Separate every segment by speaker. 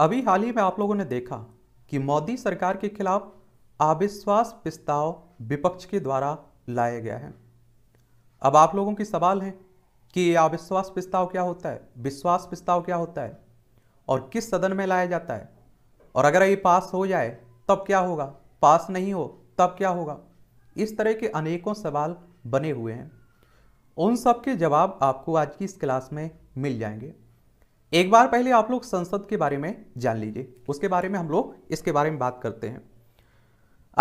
Speaker 1: अभी हाल ही में आप लोगों ने देखा कि मोदी सरकार के खिलाफ अविश्वास प्रस्ताव विपक्ष के द्वारा लाया गया है अब आप लोगों की सवाल है कि ये अविश्वास प्रस्ताव क्या होता है विश्वास प्रस्ताव क्या होता है और किस सदन में लाया जाता है और अगर ये पास हो जाए तब क्या होगा पास नहीं हो तब क्या होगा इस तरह के अनेकों सवाल बने हुए हैं उन सब के जवाब आपको आज की इस क्लास में मिल जाएंगे एक बार पहले आप लोग संसद के बारे में जान लीजिए उसके बारे में हम लोग इसके बारे में बात करते हैं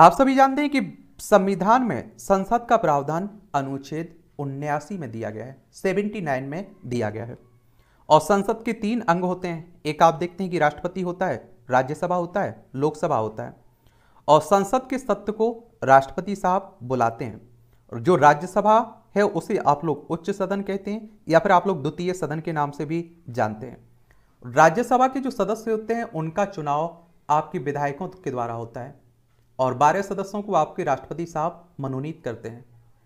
Speaker 1: आप सभी जानते हैं कि संविधान में संसद का प्रावधान अनुच्छेद उन्यासी में दिया गया है 79 में दिया गया है और संसद के तीन अंग होते हैं एक आप देखते हैं कि राष्ट्रपति होता है राज्यसभा होता है लोकसभा होता है और संसद के सत्र को राष्ट्रपति साहब बुलाते हैं जो राज्यसभा है उसे आप लोग उच्च सदन कहते हैं या फिर आप लोग द्वितीय सदन के नाम से भी जानते हैं राज्यसभा के जो सदस्य होते हैं उनका चुनाव आपके विधायकों के द्वारा होता है और बारह सदस्यों को आपके राष्ट्रपति साहब मनोनीत करते हैं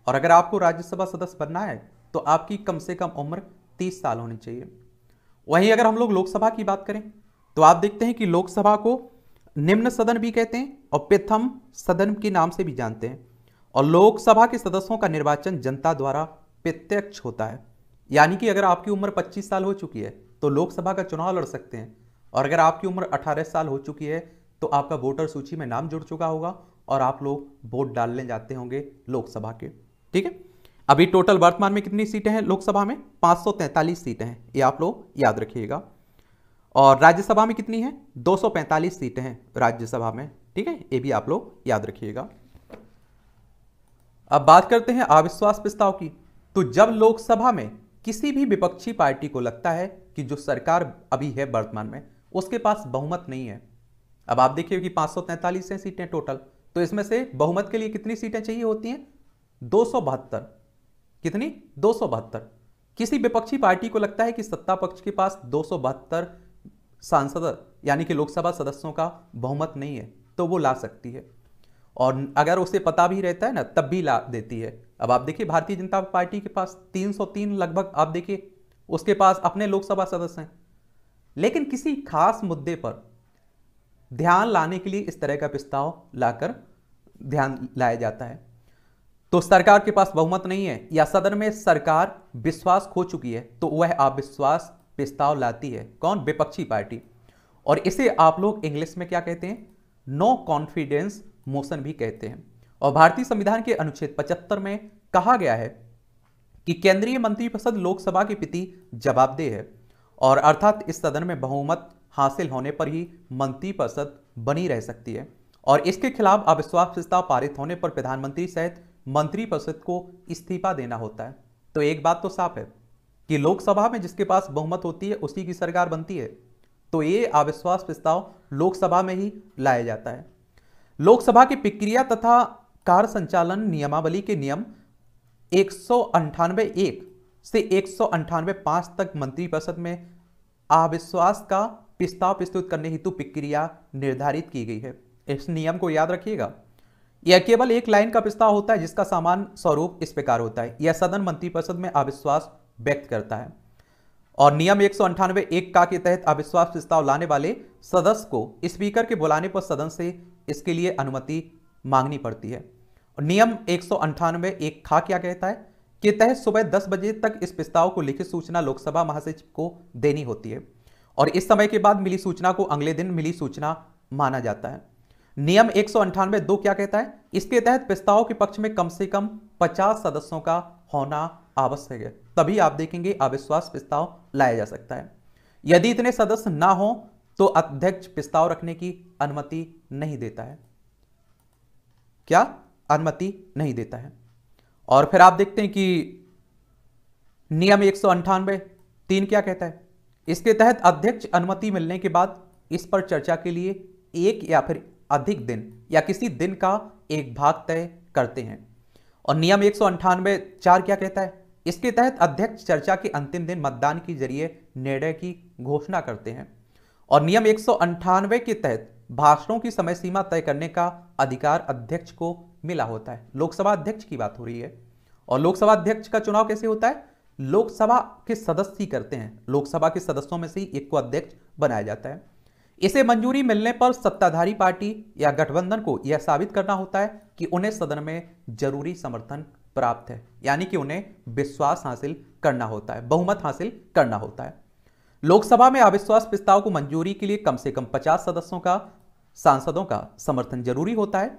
Speaker 1: और अगर आपको राज्यसभा सदस्य बनना है तो आपकी कम से कम उम्र तीस साल होनी चाहिए वहीं अगर हम लोग लोकसभा की बात करें तो आप देखते हैं कि लोकसभा को निम्न सदन भी कहते हैं और प्रथम सदन के नाम से भी जानते हैं और लोकसभा के सदस्यों का निर्वाचन जनता द्वारा प्रत्यक्ष होता है यानी कि अगर आपकी उम्र 25 साल हो चुकी है तो लोकसभा का चुनाव लड़ सकते हैं और अगर आपकी उम्र 18 साल हो चुकी है तो आपका वोटर सूची में नाम जुड़ चुका होगा और आप लोग वोट डालने जाते होंगे लोकसभा के ठीक है अभी टोटल वर्तमान में कितनी सीटें हैं लोकसभा में पाँच सीटें हैं ये आप लोग याद रखिएगा और राज्यसभा में कितनी है 245 सीटें हैं राज्यसभा में ठीक है ये भी आप लोग याद रखिएगा अब बात करते हैं अविश्वास प्रस्ताव की तो जब लोकसभा में किसी भी विपक्षी पार्टी को लगता है कि जो सरकार अभी है वर्तमान में उसके पास बहुमत नहीं है अब आप देखिए कि पाँच हैं सीटें टोटल तो इसमें से बहुमत के लिए कितनी सीटें चाहिए होती हैं दो कितनी दो किसी विपक्षी पार्टी को लगता है कि सत्ता पक्ष के पास दो सांसद यानी कि लोकसभा सदस्यों का बहुमत नहीं है तो वो ला सकती है और अगर उसे पता भी रहता है ना तब भी ला देती है अब आप देखिए भारतीय जनता पार्टी के पास 303 लगभग आप देखिए उसके पास अपने लोकसभा सदस्य हैं लेकिन किसी खास मुद्दे पर ध्यान लाने के लिए इस तरह का प्रस्ताव लाकर ध्यान लाया जाता है तो सरकार के पास बहुमत नहीं है या सदन में सरकार विश्वास खो चुकी है तो वह अविश्वास प्रस्ताव लाती है कौन विपक्षी पार्टी और इसे आप लोग इंग्लिश में क्या कहते हैं नो कॉन्फिडेंस मोशन भी कहते हैं और भारतीय संविधान के अनुच्छेद 75 में कहा गया है कि केंद्रीय मंत्रिपरिषद लोकसभा के प्रति जवाबदेह है और अर्थात इस सदन में बहुमत हासिल होने पर ही मंत्रिपरिषद बनी रह सकती है और इसके खिलाफ अविश्वास प्रस्ताव पारित होने पर प्रधानमंत्री सहित मंत्रिपरिषद को इस्तीफा देना होता है तो एक बात तो साफ है कि लोकसभा में जिसके पास बहुमत होती है उसी की सरकार बनती है तो ये अविश्वास प्रस्ताव लोकसभा में ही लाया जाता है लोकसभा की प्रक्रिया तथा कार संचालन नियमावली के नियम एक एक से एक पांच तक मंत्रिपरिषद में अविश्वास का प्रस्ताव प्रस्तुत करने हेतु प्रक्रिया निर्धारित की गई है इस नियम को याद रखिएगा यह केवल एक लाइन का प्रस्ताव होता है जिसका सामान स्वरूप इस प्रकार होता है यह सदन मंत्रिपरिषद में अविश्वास व्यक्त करता है और नियम एक सौ एक का के तहत अविश्वास प्रस्ताव लाने वाले सदस्य को स्पीकर के बुलाने पर सदन से इसके लिए अनुमति मांगनी पड़ती है और नियम एक सौ एक खा क्या कहता है कि तहत सुबह दस बजे तक इस प्रस्ताव को लिखित सूचना लोकसभा महासचिव को देनी होती है और इस समय के बाद मिली सूचना को अगले दिन मिली सूचना माना जाता है नियम एक सौ दो क्या कहता है इसके तहत प्रस्ताव के पक्ष में कम से कम 50 सदस्यों का होना आवश्यक है तभी आप देखेंगे अविश्वास प्रस्ताव लाया जा सकता है यदि इतने सदस्य ना हो तो अध्यक्ष प्रस्ताव रखने की अनुमति नहीं देता है क्या अनुमति नहीं देता है और फिर आप देखते हैं कि नियम एक तीन क्या कहता है इसके तहत अध्यक्ष अनुमति मिलने के बाद इस पर चर्चा के लिए एक या फिर अधिक दिन या किसी दिन का एक भाग तय करते हैं और नियम एक चार क्या कहता है इसके तहत अध्यक्ष चर्चा के अंतिम दिन मतदान के जरिए निर्णय की घोषणा करते हैं और नियम एक के तहत भाषणों की समय सीमा तय करने का अधिकार अध्यक्ष को मिला होता है लोकसभा अध्यक्ष की बात हो रही है और लोकसभा अध्यक्ष का चुनाव कैसे होता है लोकसभा के सदस्य ही करते हैं लोकसभा के सदस्यों में से ही एक को अध्यक्ष बनाया जाता है इसे मंजूरी मिलने पर सत्ताधारी पार्टी या गठबंधन को यह साबित करना होता है कि उन्हें सदन में जरूरी समर्थन प्राप्त है यानी कि उन्हें विश्वास हासिल करना होता है बहुमत हासिल करना होता है लोकसभा में अविश्वास प्रस्ताव को मंजूरी के लिए कम से कम 50 सदस्यों का सांसदों का समर्थन जरूरी होता है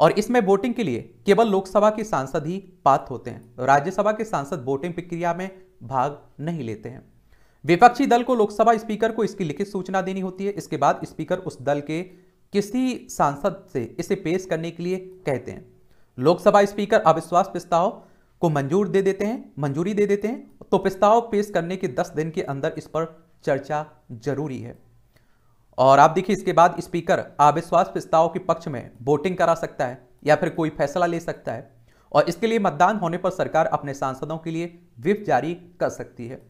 Speaker 1: और इसमें वोटिंग के लिए केवल लोकसभा के सांसद ही पात्र होते हैं राज्यसभा के सांसद वोटिंग प्रक्रिया में भाग नहीं लेते हैं विपक्षी दल को लोकसभा स्पीकर को इसकी लिखित सूचना देनी होती है इसके बाद स्पीकर उस दल के किसी सांसद से इसे पेश करने के लिए कहते हैं लोकसभा स्पीकर अविश्वास प्रस्ताव को मंजूर दे देते हैं मंजूरी दे देते हैं तो प्रस्ताव पेश करने के दस दिन के अंदर इस पर चर्चा जरूरी है और आप देखिए इसके बाद स्पीकर अविश्वास प्रस्ताव के पक्ष में वोटिंग करा सकता है या फिर कोई फैसला ले सकता है और इसके लिए मतदान होने पर सरकार अपने सांसदों के लिए विफ जारी कर सकती है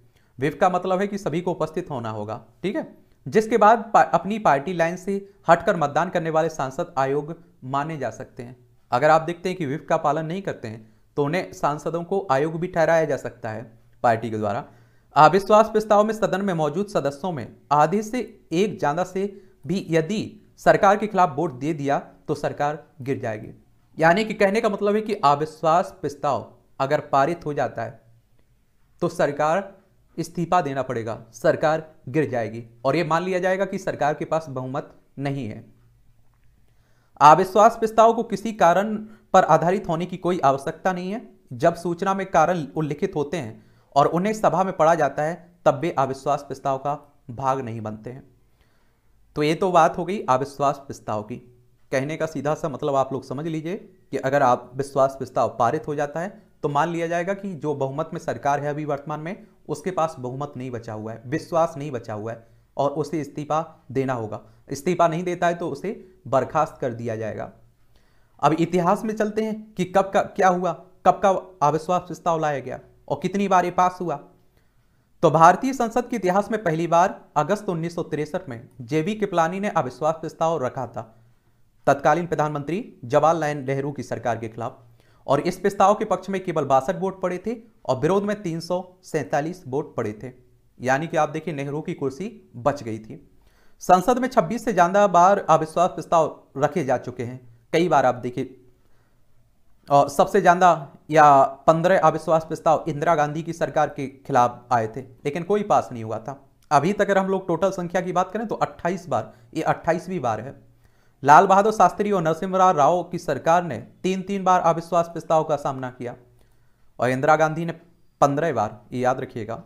Speaker 1: विफ का मतलब है कि सभी को उपस्थित होना होगा ठीक है जिसके बाद पा, अपनी पार्टी लाइन से हटकर मतदान करने वाले सांसद आयोग माने जा सकते हैं अगर आप देखते हैं कि विफ का पालन नहीं करते हैं तो उन्हें सांसदों को आयोग भी ठहराया जा सकता है पार्टी के द्वारा अविश्वास प्रस्ताव में सदन में मौजूद सदस्यों में आधे से एक ज्यादा से भी यदि सरकार के खिलाफ वोट दे दिया तो सरकार गिर जाएगी यानी कि कहने का मतलब है कि अविश्वास प्रस्ताव अगर पारित हो जाता है तो सरकार इस्तीफा देना पड़ेगा सरकार गिर जाएगी और यह मान लिया जाएगा कि सरकार के पास बहुमत नहीं है अविश्वास प्रस्ताव को किसी कारण पर आधारित होने की कोई आवश्यकता नहीं है जब सूचना में कारण उल्लिखित होते हैं और उन्हें सभा में पढ़ा जाता है तब वे अविश्वास प्रस्ताव का भाग नहीं बनते हैं तो ये तो बात हो गई अविश्वास प्रस्ताव की कहने का सीधा सा मतलब आप लोग समझ लीजिए कि अगर आप विश्वास प्रस्ताव पारित हो जाता है तो मान लिया जाएगा कि जो बहुमत में सरकार है अभी वर्तमान में उसके पास बहुमत नहीं बचा हुआ है विश्वास नहीं बचा हुआ है और उसे इस्तीफा देना होगा इस्तीफा नहीं देता है तो उसे बर्खास्त कर दिया जाएगा अब इतिहास में चलते हैं कि कब का क्या हुआ कब का अविश्वास प्रस्ताव लाया गया और कितनी बार ये पास हुआ तो भारतीय संसद के इतिहास में पहली बार अगस्त उन्नीस में जेबी किपलानी ने अविश्वास प्रस्ताव रखा था तत्कालीन प्रधानमंत्री जवाहरलाल नेहरू की सरकार के खिलाफ और इस प्रस्ताव के पक्ष में केवल बासठ वोट पड़े थे और विरोध में तीन वोट पड़े थे यानी कि आप देखिए नेहरू की कुर्सी बच गई थी संसद में 26 से ज्यादा बार अविश्वास प्रस्ताव रखे जा चुके हैं कई बार आप देखिए और सबसे ज़्यादा या पंद्रह अविश्वास प्रस्ताव इंदिरा गांधी की सरकार के खिलाफ आए थे लेकिन कोई पास नहीं हुआ था अभी तक अगर हम लोग टोटल संख्या की बात करें तो 28 बार ये 28वीं बार है लाल बहादुर शास्त्री और नरसिम्हा राव की सरकार ने तीन तीन बार अविश्वास प्रस्ताव का सामना किया और इंदिरा गांधी ने पंद्रह बार ये याद रखिएगा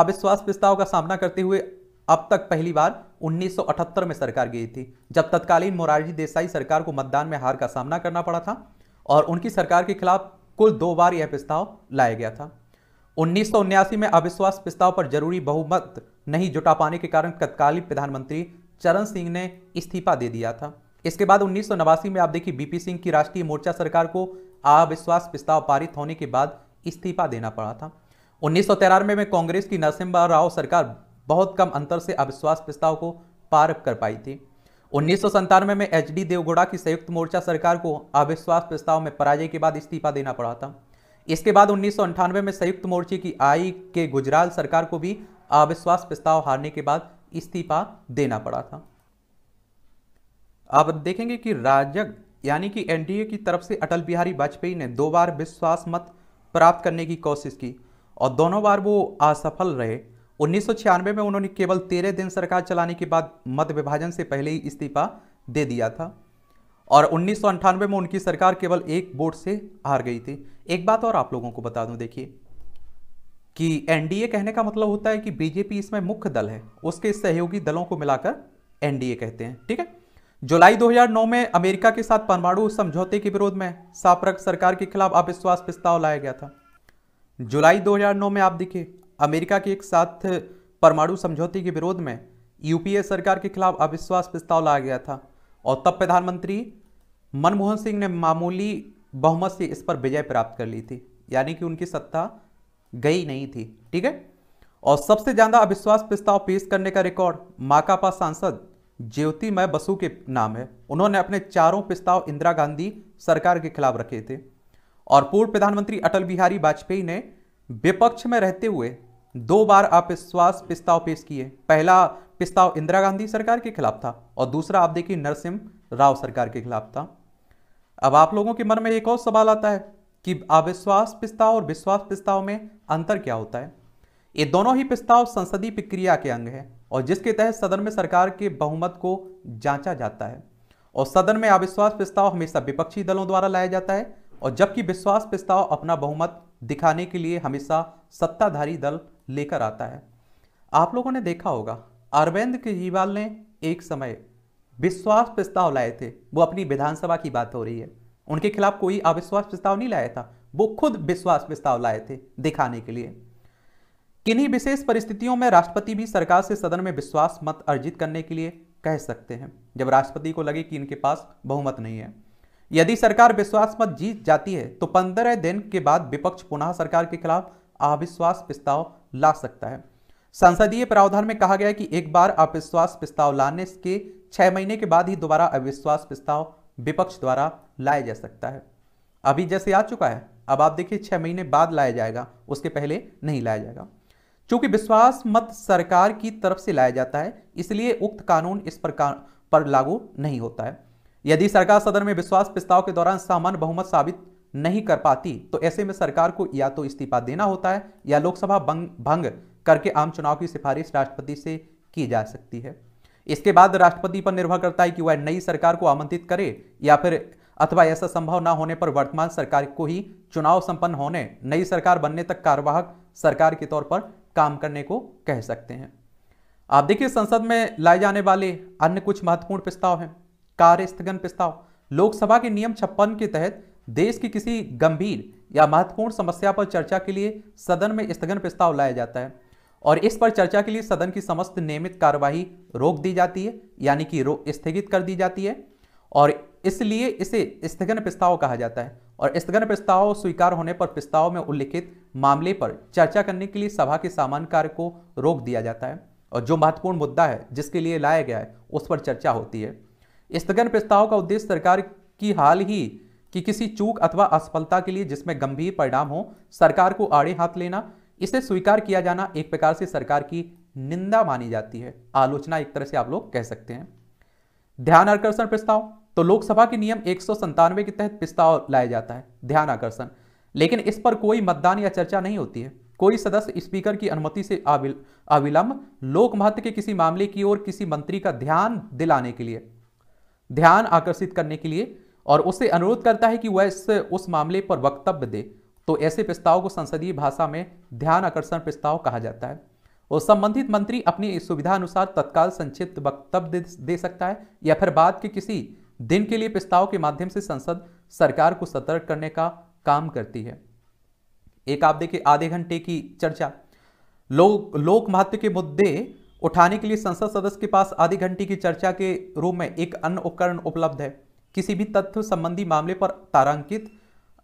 Speaker 1: अविश्वास प्रस्ताव का सामना करते हुए अब तक पहली बार 1978 में सरकार गई थी जब तत्कालीन मोरारजी देसाई सरकार को मतदान में हार का सामना करना पड़ा था और उनकी सरकार के खिलाफ कुल दो बार यह प्रस्ताव लाया गया था उन्नीस में अविश्वास प्रस्ताव पर जरूरी बहुमत नहीं जुटा पाने के कारण तत्कालीन प्रधानमंत्री चरण सिंह ने इस्तीफा दे दिया था इसके बाद उन्नीस में आप देखिए बीपी सिंह की राष्ट्रीय मोर्चा सरकार को अविश्वास प्रस्ताव पारित होने के बाद इस्तीफा देना पड़ा था उन्नीस में, में कांग्रेस की नरसिम्हा राव सरकार बहुत कम अंतर से अविश्वास प्रस्ताव को पार कर पाई थी उन्नीस में, में एच डी देवगौड़ा की संयुक्त मोर्चा सरकार को अविश्वास प्रस्ताव में पराजय के बाद इस्तीफा देना पड़ा था इसके बाद उन्नीस में संयुक्त मोर्चे की आई के गुजराल सरकार को भी अविश्वास प्रस्ताव हारने के बाद इस्तीफा देना पड़ा था आप देखेंगे कि राजग यानी कि एनडीए की तरफ से अटल बिहारी वाजपेयी ने दो बार विश्वास मत प्राप्त करने की कोशिश की और दोनों बार वो असफल रहे 1996 में उन्होंने केवल तेरह दिन सरकार चलाने के बाद मत विभाजन से पहले ही इस्तीफा दे दिया था और उन्नीस में उनकी सरकार केवल एक वोट से हार गई थी एक बात और आप लोगों को बता दूं देखिए कि एनडीए कहने का मतलब होता है कि बीजेपी इसमें मुख्य दल है उसके सहयोगी दलों को मिलाकर एनडीए कहते हैं ठीक है जुलाई 2009 में अमेरिका के साथ परमाणु समझौते के विरोध में सापरक सरकार के खिलाफ अविश्वास प्रस्ताव लाया गया था जुलाई 2009 में आप देखिए अमेरिका के एक साथ परमाणु समझौते के विरोध में यूपीए सरकार के खिलाफ अविश्वास प्रस्ताव लाया गया था और तब प्रधानमंत्री मनमोहन सिंह ने मामूली बहुमत से इस पर विजय प्राप्त कर ली थी यानी कि उनकी सत्ता गई नहीं थी ठीक है और सबसे ज्यादा अविश्वास प्रस्ताव पेश करने का रिकॉर्ड माकापा सांसद ज्योतिमय बसु के नाम है उन्होंने अपने चारों प्रस्ताव इंदिरा गांधी सरकार के खिलाफ रखे थे और पूर्व प्रधानमंत्री अटल बिहारी वाजपेयी ने विपक्ष में रहते हुए दो बार अविश्वास प्रस्ताव पेश किए पहला प्रस्ताव इंदिरा गांधी सरकार के खिलाफ था और दूसरा आप देखिए नरसिंह राव सरकार के खिलाफ था अब आप लोगों के मन में एक और सवाल आता है कि अविश्वास प्रस्ताव और विश्वास प्रस्ताव में अंतर क्या होता है ये दोनों ही प्रस्ताव संसदीय प्रक्रिया के अंग है और जिसके तहत सदन में सरकार के बहुमत को जांचा जाता है और सदन में अविश्वास प्रस्ताव हमेशा विपक्षी दलों द्वारा लाया जाता है और जबकि विश्वास प्रस्ताव अपना बहुमत दिखाने के लिए हमेशा सत्ताधारी दल लेकर आता है आप लोगों ने देखा होगा अरविंद केजरीवाल ने एक समय विश्वास प्रस्ताव लाए थे वो अपनी विधानसभा की बात हो रही है उनके खिलाफ कोई अविश्वास प्रस्ताव नहीं लाया था वो खुद विश्वास प्रस्ताव लाए थे दिखाने के लिए किन्हीं विशेष परिस्थितियों में राष्ट्रपति भी सरकार से सदन में विश्वास मत अर्जित करने के लिए कह सकते हैं जब राष्ट्रपति को लगे कि इनके पास बहुमत नहीं है यदि सरकार विश्वास मत जीत जाती है तो पंद्रह दिन के बाद विपक्ष पुनः सरकार के खिलाफ अविश्वास प्रस्ताव ला सकता है संसदीय प्रावधान में कहा गया है कि एक बार अविश्वास प्रस्ताव लाने के छह महीने के बाद ही दोबारा अविश्वास प्रस्ताव विपक्ष द्वारा लाया जा सकता है अभी जैसे आ चुका है अब आप देखिए छह महीने बाद लाया जाएगा उसके पहले नहीं लाया जाएगा क्योंकि विश्वास मत सरकार की तरफ से लाया जाता है इसलिए उक्त कानून इस प्रकार पर लागू नहीं होता है यदि सरकार सदन में विश्वास प्रस्ताव के दौरान सामान्य बहुमत साबित नहीं कर पाती तो ऐसे में सरकार को या तो इस्तीफा देना होता है या लोकसभा भंग, भंग करके आम चुनाव की सिफारिश राष्ट्रपति से की जा सकती है इसके बाद राष्ट्रपति पर निर्भर करता है कि वह नई सरकार को आमंत्रित करे या फिर अथवा ऐसा संभव न होने पर वर्तमान सरकार को ही चुनाव संपन्न होने नई सरकार बनने तक कार्यवाहक सरकार के तौर पर काम करने को कह सकते हैं आप देखिए संसद में लाए जाने वाले अन्य कुछ महत्वपूर्ण प्रस्ताव हैं कार्य स्थगन प्रस्ताव लोकसभा के नियम छप्पन के तहत देश की किसी गंभीर या महत्वपूर्ण समस्या पर चर्चा के लिए सदन में स्थगन प्रस्ताव लाया जाता है और इस पर चर्चा के लिए सदन की समस्त नियमित कार्यवाही रोक दी जाती है यानी कि स्थगित कर दी जाती है और इसलिए इसे स्थगन प्रस्ताव कहा जाता है और स्थगन प्रस्ताव स्वीकार होने पर प्रस्ताव में उल्लिखित मामले पर चर्चा करने के लिए सभा के सामान्य कार्य को रोक दिया जाता है और जो महत्वपूर्ण मुद्दा है जिसके लिए लाया गया है उस पर चर्चा होती है स्थगन प्रस्ताव का उद्देश्य सरकार की हाल ही कि किसी चूक अथवा असफलता के लिए जिसमें गंभीर परिणाम हो सरकार को आड़े हाथ लेना इसे स्वीकार किया जाना एक प्रकार से सरकार की निंदा मानी जाती है आलोचना एक तरह से आप लोग कह सकते हैं ध्यान आकर्षण प्रस्ताव तो लोकसभा के नियम एक के तहत प्रस्ताव लाया जाता है ध्यान आकर्षण लेकिन इस पर कोई मतदान या चर्चा नहीं होती है कोई सदस्य स्पीकर की अनुमति से अविलंब लोक महत्व के किसी मामले की ओर किसी मंत्री का ध्यान दिलाने के लिए ध्यान आकर्षित करने के लिए और उससे अनुरोध करता है कि वह इस उस मामले पर वक्तव्य दे तो ऐसे प्रस्ताव को संसदीय भाषा में ध्यान आकर्षण प्रस्ताव कहा जाता है और संबंधित मंत्री अपनी सुविधा अनुसार तत्काल संक्षिप्त वक्तव्य दे सकता है या फिर बाद के किसी दिन के लिए प्रस्ताव के माध्यम से संसद सरकार को सतर्क करने का काम करती है एक आप देखिए आधे घंटे की चर्चा लोक लोक महत्व के मुद्दे उठाने के लिए संसद सदस्य के पास आधे घंटे की चर्चा के रूप में एक अन्य उपकरण उपलब्ध है किसी भी तथ्य संबंधी मामले पर तारांकित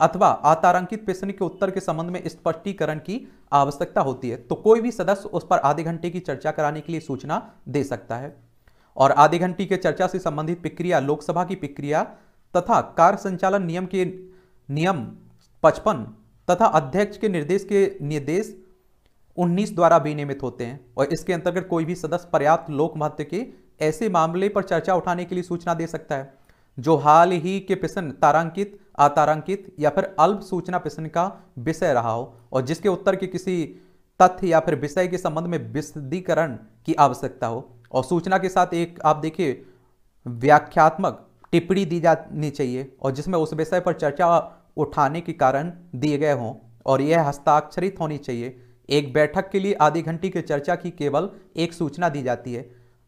Speaker 1: अथवा अतारांकित प्रश्न के उत्तर के संबंध में स्पष्टीकरण की आवश्यकता होती है तो कोई भी सदस्य उस पर आधे घंटे की चर्चा कराने के लिए सूचना दे सकता है और आधे घंटे के चर्चा से संबंधित प्रक्रिया लोकसभा की प्रक्रिया तथा कार्य संचालन नियम के नियम पचपन तथा अध्यक्ष के निर्देश के निर्देश 19 द्वारा विनियमित होते हैं और इसके अंतर्गत कोई भी सदस्य पर्याप्त लोक महत्व के ऐसे मामले पर चर्चा उठाने के लिए सूचना दे सकता है जो हाल ही के प्रश्न तारांकित अतारांकित या फिर अल्प सूचना प्रश्न का विषय रहा हो और जिसके उत्तर के किसी तथ्य या फिर विषय के संबंध में विशदीकरण की आवश्यकता हो और सूचना के साथ एक आप देखिए व्याख्यात्मक टिप्पणी दी जानी चाहिए और जिसमें उस विषय पर चर्चा उठाने के कारण दिए गए हों और यह हस्ताक्षरित होनी चाहिए एक बैठक के लिए आधी घंटे की चर्चा की केवल एक सूचना दी जाती है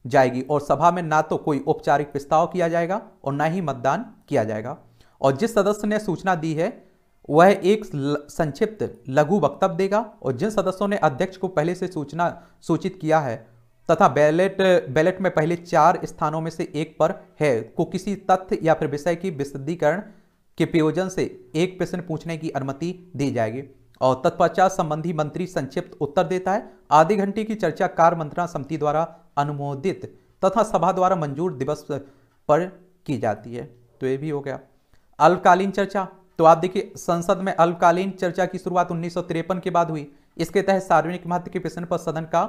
Speaker 1: जाएगी और सभा में ना तो कोई औपचारिक प्रस्ताव किया जाएगा और ना ही मतदान किया जाएगा और जिस सदस्य ने सूचना दी है वह एक संक्षिप्त लघु वक्तव्य देगा और जिन सदस्यों ने अध्यक्ष को पहले से सूचना सूचित किया है तथा बैलेट बैलेट में पहले चार स्थानों में से एक पर है को किसी तथ्य या फिर विषय की विशुद्धिकरण के प्रयोजन से एक प्रश्न पूछने की अनुमति दी जाएगी और तत्पश्चात संबंधी मंत्री संक्षिप्त उत्तर देता है आधे घंटे की चर्चा कार्य मंत्रणा समिति द्वारा अनुमोदित तथा सभा द्वारा मंजूर दिवस पर की जाती है तो ये भी हो गया अल्पकालीन चर्चा तो आप देखिए संसद में अल्पकालीन चर्चा की शुरुआत उन्नीस के बाद हुई इसके तहत सार्वजनिक महत्व के प्रश्न पर सदन का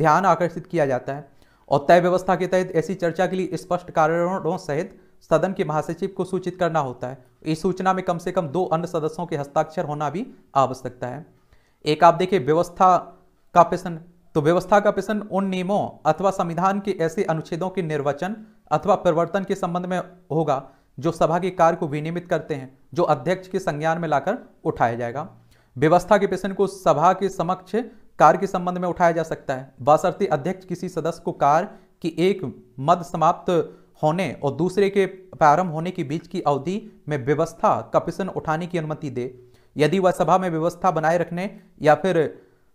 Speaker 1: ध्यान आकर्षित किया जाता है और तय व्यवस्था के तहत ऐसी चर्चा के लिए स्पष्ट कारणों सहित सदन के महासचिव को सूचित करना होता है इस सूचना में कम से कम दो अन्य सदस्यों के हस्ताक्षर होना भी आवश्यकता है एक आप देखिए व्यवस्था का प्रश्न तो व्यवस्था का प्रश्न उन नियमों अथवा संविधान के ऐसे अनुच्छेदों के निर्वचन अथवा परिवर्तन के संबंध में होगा जो सभा के कार्य को विनियमित करते हैं जो अध्यक्ष के संज्ञान में लाकर उठाया जाएगा व्यवस्था के प्रश्न को सभा के समक्ष कार्य के संबंध में उठाया जा सकता है बासरती अध्यक्ष किसी सदस्य को कार्य की एक मद समाप्त होने और दूसरे के प्रारंभ होने के बीच की अवधि में व्यवस्था का प्रश्न उठाने की अनुमति दे यदि वह सभा में व्यवस्था बनाए रखने या फिर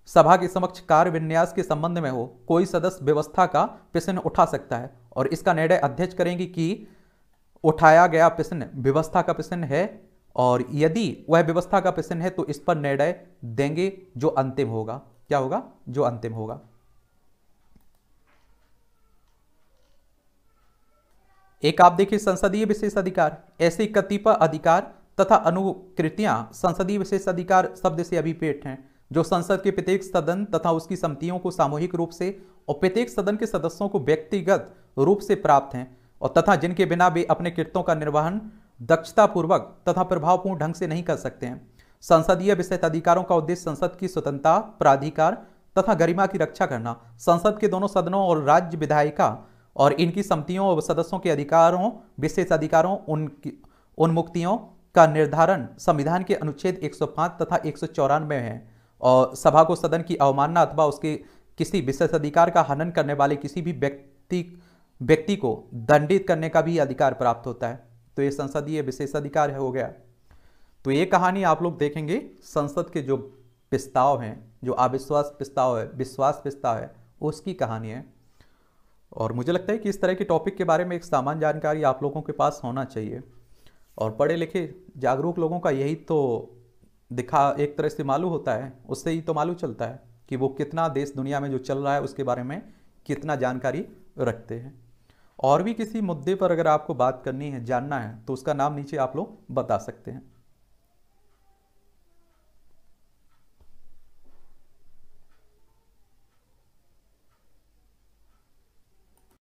Speaker 1: सभा के समक्ष कार्य विन्यास के संबंध में हो कोई सदस्य व्यवस्था का प्रश्न उठा सकता है और इसका निर्णय अध्यक्ष करेंगे कि उठाया गया प्रश्न व्यवस्था का प्रश्न है और यदि वह व्यवस्था का प्रश्न है तो इस पर निर्णय देंगे जो अंतिम होगा क्या होगा जो अंतिम होगा एक आप देखिए संसदीय विशेष अधिकार ऐसे कतिपय अधिकार तथा अनुकृतियां संसदीय विशेष अधिकार शब्द से अभिपेट हैं जो संसद के प्रत्येक सदन तथा उसकी समितियों को सामूहिक रूप से और प्रत्येक सदन के सदस्यों को व्यक्तिगत रूप से प्राप्त हैं और तथा जिनके बिना वे अपने कृत्यों का निर्वहन दक्षतापूर्वक तथा प्रभावपूर्ण ढंग से नहीं कर सकते हैं संसदीय विषय अधिकारों का उद्देश्य संसद की स्वतंत्रता प्राधिकार तथा गरिमा की रक्षा करना संसद के दोनों सदनों और राज्य विधायिका और इनकी समितियों और सदस्यों के अधिकारों विशेष अधिकारों उनकी उन्मुक्तियों का निर्धारण संविधान के अनुच्छेद 105 तथा एक में है और सभा को सदन की अवमानना अथवा उसके किसी विशेष अधिकार का हनन करने वाले किसी भी व्यक्ति व्यक्ति को दंडित करने का भी अधिकार प्राप्त होता है तो ये संसदीय विशेष अधिकार हो गया तो ये कहानी आप लोग देखेंगे संसद के जो प्रस्ताव हैं जो अविश्वास प्रस्ताव है विश्वास प्रस्ताव है उसकी कहानी है और मुझे लगता है कि इस तरह के टॉपिक के बारे में एक सामान्य जानकारी आप लोगों के पास होना चाहिए और पढ़े लिखे जागरूक लोगों का यही तो दिखा एक तरह से मालूम होता है उससे ही तो मालूम चलता है कि वो कितना देश दुनिया में जो चल रहा है उसके बारे में कितना जानकारी रखते हैं और भी किसी मुद्दे पर अगर आपको बात करनी है जानना है तो उसका नाम नीचे आप लोग बता सकते हैं